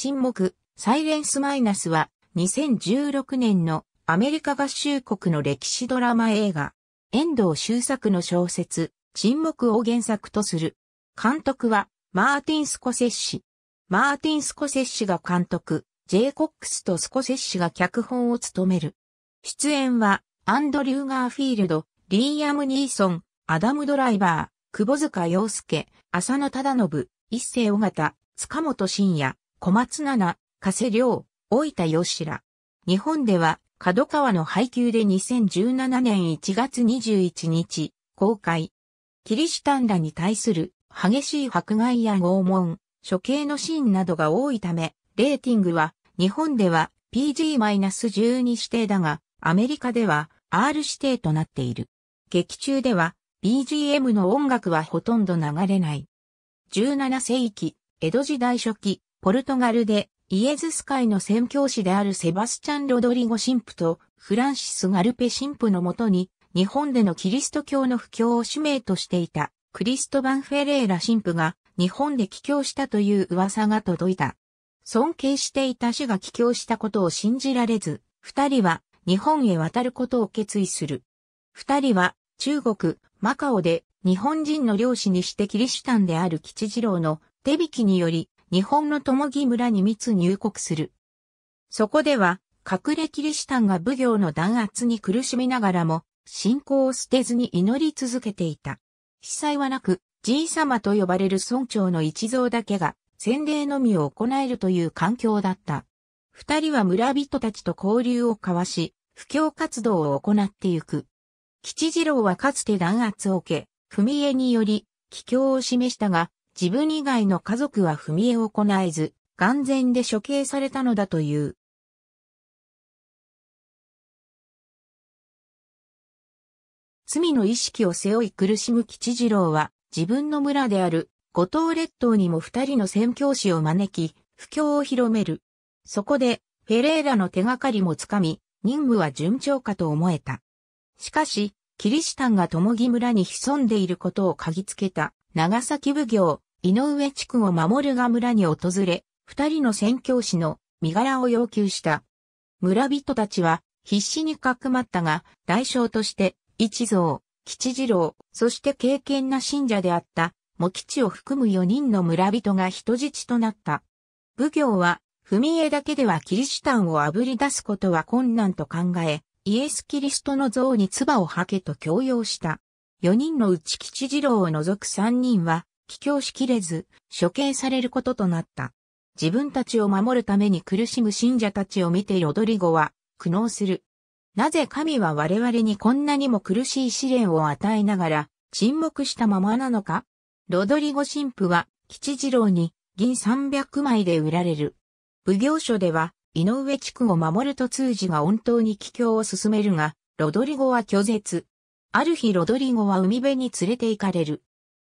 沈黙、サイレンスマイナスは2016年のアメリカ合衆国の歴史ドラマ映画、遠藤周作の小説、沈黙を原作とする。監督はマーティン・スコセッシ。マーティン・スコセッシが監督、ジェイ・コックスとスコセッシが脚本を務める。出演はアンドリュー・ガーフィールド、リーアム・ニーソン、アダム・ドライバー、久保塚洋介、浅野忠信、一世尾形、塚本慎也、小松菜奈、加瀬亮、大分吉ら。日本では、角川の配給で2017年1月21日、公開。キリシタンらに対する激しい迫害や拷問、処刑のシーンなどが多いため、レーティングは、日本では PG-12 指定だが、アメリカでは R 指定となっている。劇中では BGM の音楽はほとんど流れない。17世紀、江戸時代初期、ポルトガルでイエズス会の宣教師であるセバスチャン・ロドリゴ神父とフランシス・ガルペ神父のもとに日本でのキリスト教の布教を使命としていたクリストバン・フェレーラ神父が日本で帰郷したという噂が届いた。尊敬していた主が帰郷したことを信じられず、二人は日本へ渡ることを決意する。二人は中国、マカオで日本人の漁師にしてキリシタンである吉次郎の手引きにより日本の友木村に密入国する。そこでは、隠れキリシタンが奉行の弾圧に苦しみながらも、信仰を捨てずに祈り続けていた。被災はなく、爺様と呼ばれる村長の一蔵だけが、洗礼のみを行えるという環境だった。二人は村人たちと交流を交わし、布教活動を行ってゆく。吉次郎はかつて弾圧を受け、踏み絵により、帰郷を示したが、自分以外の家族は踏み絵を行えず、眼前で処刑されたのだという。罪の意識を背負い苦しむ吉次郎は、自分の村である五島列島にも二人の宣教師を招き、布教を広める。そこで、フェレーラの手がかりもつかみ、任務は順調かと思えた。しかし、キリシタンが共木村に潜んでいることを嗅ぎつけた、長崎奉行、井上地区を守るが村に訪れ、二人の宣教師の身柄を要求した。村人たちは必死にかくまったが、代償として、一蔵、吉次郎、そして敬虔な信者であった、茂吉を含む四人の村人が人質となった。武行は、踏み絵だけではキリシタンをあぶり出すことは困難と考え、イエス・キリストの像に唾を吐けと強要した。四人のうち吉次郎を除く三人は、帰郷しきれず、処刑されることとなった。自分たちを守るために苦しむ信者たちを見てロドリゴは苦悩する。なぜ神は我々にこんなにも苦しい試練を与えながら沈黙したままなのかロドリゴ神父は吉次郎に銀300枚で売られる。奉行所では井上地区を守ると通じが本当に帰郷を進めるが、ロドリゴは拒絶。ある日ロドリゴは海辺に連れて行かれる。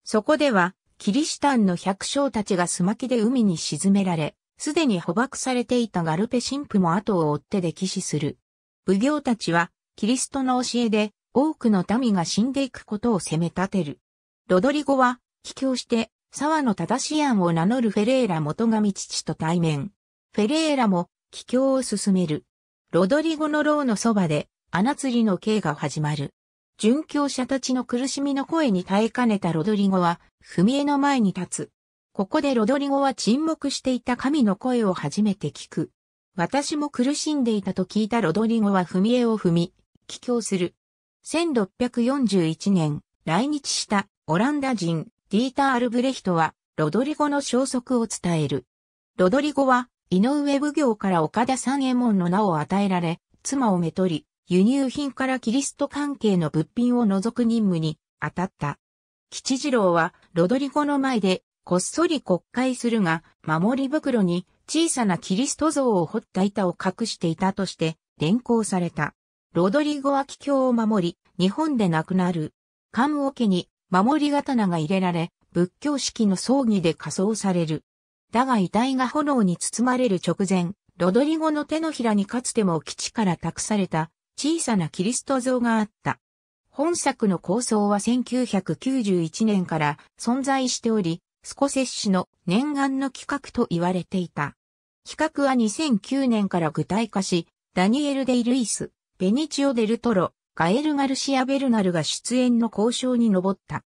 そこではキリシタンの百姓たちが巣巻きで海に沈められ、すでに捕獲されていたガルペ神父も後を追って歴史する。奉行たちは、キリストの教えで、多くの民が死んでいくことを責め立てる。ロドリゴは、帰郷して、沢の正し案を名乗るフェレーラ元神父と対面。フェレーラも、帰郷を進める。ロドリゴの牢のそばで、穴釣りの刑が始まる。殉教者たちの苦しみの声に耐えかねたロドリゴは、踏み絵の前に立つ。ここでロドリゴは沈黙していた神の声を初めて聞く。私も苦しんでいたと聞いたロドリゴは踏み絵を踏み、帰郷する。1641年、来日したオランダ人、ディーター・アルブレヒトは、ロドリゴの消息を伝える。ロドリゴは、井上奉行から岡田三右衛門の名を与えられ、妻をめとり、輸入品からキリスト関係の物品を除く任務に当たった。吉次郎はロドリゴの前でこっそり国会するが、守り袋に小さなキリスト像を彫った板を隠していたとして連行された。ロドリゴは帰郷を守り、日本で亡くなる。棺桶に守り刀が入れられ、仏教式の葬儀で仮装される。だが遺体が炎に包まれる直前、ロドリゴの手のひらにかつても基地から託された小さなキリスト像があった。本作の構想は1991年から存在しており、スコセッシの念願の企画と言われていた。企画は2009年から具体化し、ダニエル・デイ・ルイス、ベニチオ・デルトロ、ガエル・ガルシア・ベルナルが出演の交渉に上った。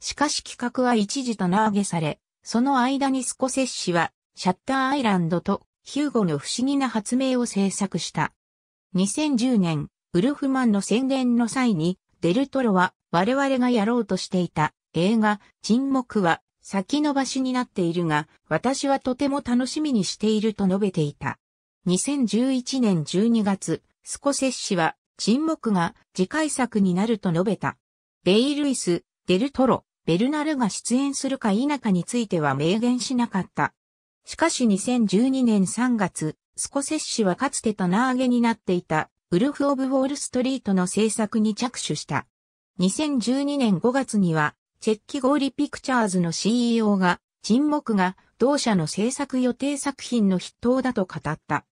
しかし企画は一時と上げされ、その間にスコセッシは、シャッターアイランドとヒューゴの不思議な発明を制作した。2010年、ウルフマンの宣伝の際に、デルトロは我々がやろうとしていた映画沈黙は先延ばしになっているが、私はとても楽しみにしていると述べていた。2011年12月、スコセッシは沈黙が次回作になると述べた。ベイ・ルイス、デルトロ、ベルナルが出演するか否かについては明言しなかった。しかし2012年3月、スコセッシはかつて棚上げになっていたウルフ・オブ・ウォール・ストリートの制作に着手した。2012年5月には、チェッキゴーリピクチャーズの CEO が、沈黙が同社の制作予定作品の筆頭だと語った。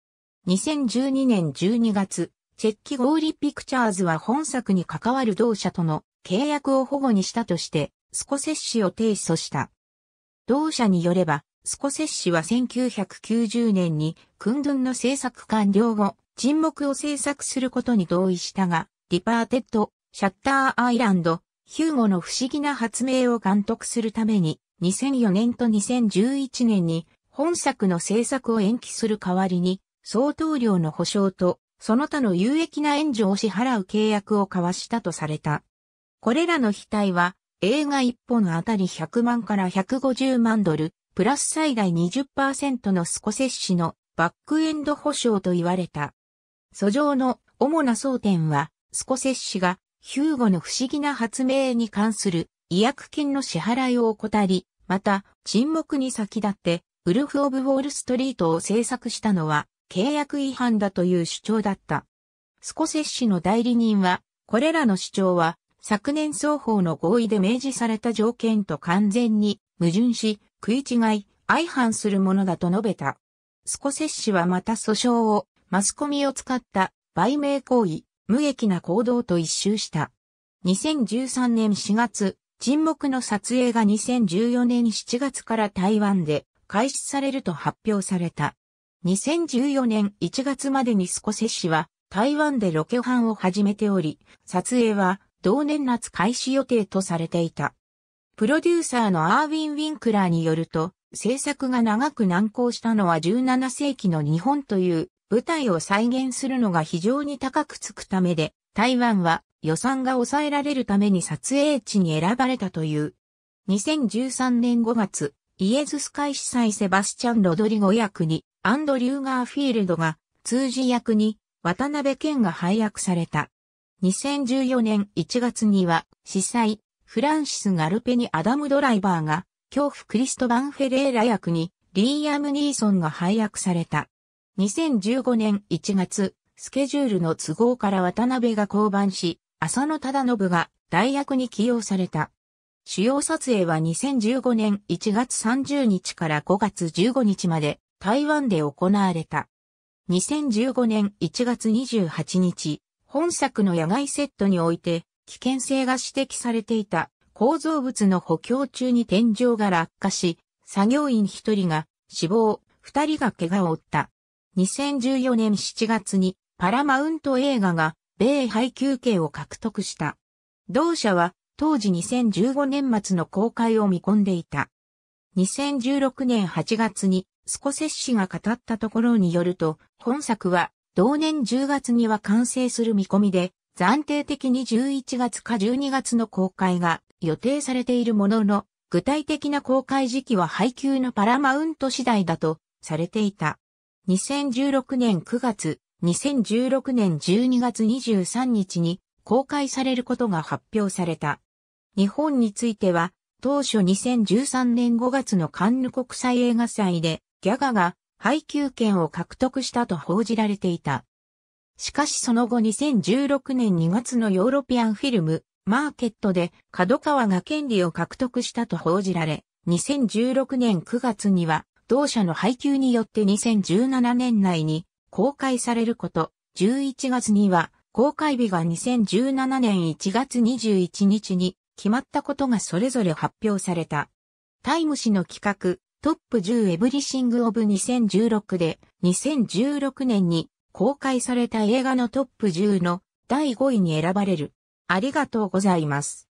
2012年12月、チェッキゴーリピクチャーズは本作に関わる同社との契約を保護にしたとして、スコセッシを提訴した。同社によれば、スコセッシは1990年に、空軍の制作完了後、沈黙を制作することに同意したが、ディパーテッド、シャッターアイランド、ヒューゴの不思議な発明を監督するために、2004年と2011年に本作の制作を延期する代わりに、相当量の保証と、その他の有益な援助を支払う契約を交わしたとされた。これらの額は、映画1本あたり100万から150万ドル、プラス最大20%のスコセッシのバックエンド保証と言われた。訴状の主な争点は、スコセッシがヒューゴの不思議な発明に関する違約金の支払いを怠り、また沈黙に先立ってウルフ・オブ・ウォール・ストリートを制作したのは契約違反だという主張だった。スコセッシの代理人は、これらの主張は昨年双方の合意で明示された条件と完全に矛盾し、食い違い、相反するものだと述べた。スコセッシはまた訴訟をマスコミを使った売名行為、無益な行動と一周した。2013年4月、沈黙の撮影が2014年7月から台湾で開始されると発表された。2014年1月までにスコセ氏は台湾でロケ班を始めており、撮影は同年夏開始予定とされていた。プロデューサーのアーウィン・ウィンクラーによると、制作が長く難航したのは17世紀の日本という舞台を再現するのが非常に高くつくためで、台湾は予算が抑えられるために撮影地に選ばれたという。2013年5月、イエズス会サイ、セバスチャン・ロドリゴ役に、アンドリュー・ガーフィールドが、通じ役に、渡辺健が配役された。2014年1月には、司祭、フランシス・ガルペニ・アダム・ドライバーが、恐怖クリスト・バン・フェレーラ役に、リーアム・ニーソンが配役された。2015年1月、スケジュールの都合から渡辺が降板し、浅野忠信が代役に起用された。主要撮影は2015年1月30日から5月15日まで台湾で行われた。2015年1月28日、本作の野外セットにおいて危険性が指摘されていた構造物の補強中に天井が落下し、作業員1人が死亡、2人が怪我を負った。2014年7月にパラマウント映画が米配給権を獲得した。同社は当時2015年末の公開を見込んでいた。2016年8月にスコセッシが語ったところによると、本作は同年10月には完成する見込みで、暫定的に11月か12月の公開が予定されているものの、具体的な公開時期は配給のパラマウント次第だとされていた。2016年9月、2016年12月23日に公開されることが発表された。日本については、当初2013年5月のカンヌ国際映画祭で、ギャガが配給権を獲得したと報じられていた。しかしその後2016年2月のヨーロピアンフィルム、マーケットで角川が権利を獲得したと報じられ、2016年9月には同社の配給によって2017年内に公開されること、11月には公開日が2017年1月21日に決まったことがそれぞれ発表された。タイム誌の企画、トップ10エブリシングオブ2016で2016年に公開された映画のトップ10の第5位に選ばれる。ありがとうございます。